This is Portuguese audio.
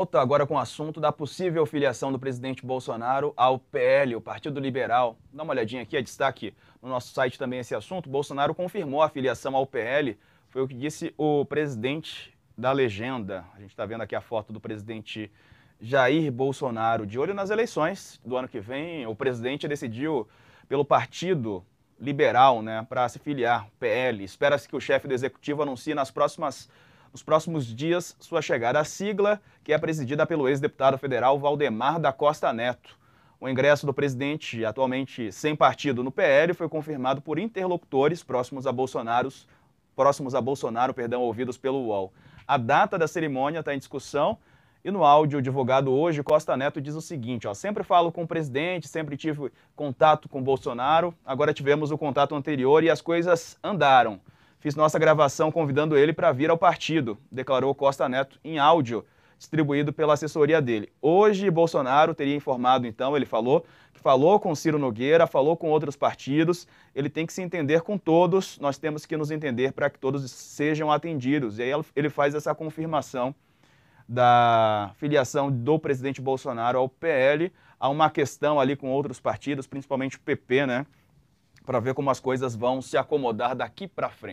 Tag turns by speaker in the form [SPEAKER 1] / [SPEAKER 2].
[SPEAKER 1] volta agora com o assunto da possível filiação do presidente Bolsonaro ao PL, o Partido Liberal. Dá uma olhadinha aqui, é destaque no nosso site também esse assunto. Bolsonaro confirmou a filiação ao PL, foi o que disse o presidente da legenda. A gente está vendo aqui a foto do presidente Jair Bolsonaro. De olho nas eleições do ano que vem, o presidente decidiu pelo Partido Liberal né, para se filiar, PL. Espera-se que o chefe do executivo anuncie nas próximas nos próximos dias, sua chegada à sigla, que é presidida pelo ex-deputado federal Valdemar da Costa Neto. O ingresso do presidente, atualmente sem partido no PL, foi confirmado por interlocutores próximos a Bolsonaro, próximos a Bolsonaro, perdão, ouvidos pelo UOL. A data da cerimônia está em discussão e no áudio divulgado hoje, Costa Neto diz o seguinte: ó, sempre falo com o presidente, sempre tive contato com Bolsonaro, agora tivemos o contato anterior e as coisas andaram. Fiz nossa gravação convidando ele para vir ao partido, declarou Costa Neto em áudio distribuído pela assessoria dele. Hoje, Bolsonaro teria informado, então, ele falou, que falou com Ciro Nogueira, falou com outros partidos, ele tem que se entender com todos, nós temos que nos entender para que todos sejam atendidos. E aí ele faz essa confirmação da filiação do presidente Bolsonaro ao PL, há uma questão ali com outros partidos, principalmente o PP, né? Para ver como as coisas vão se acomodar daqui para frente.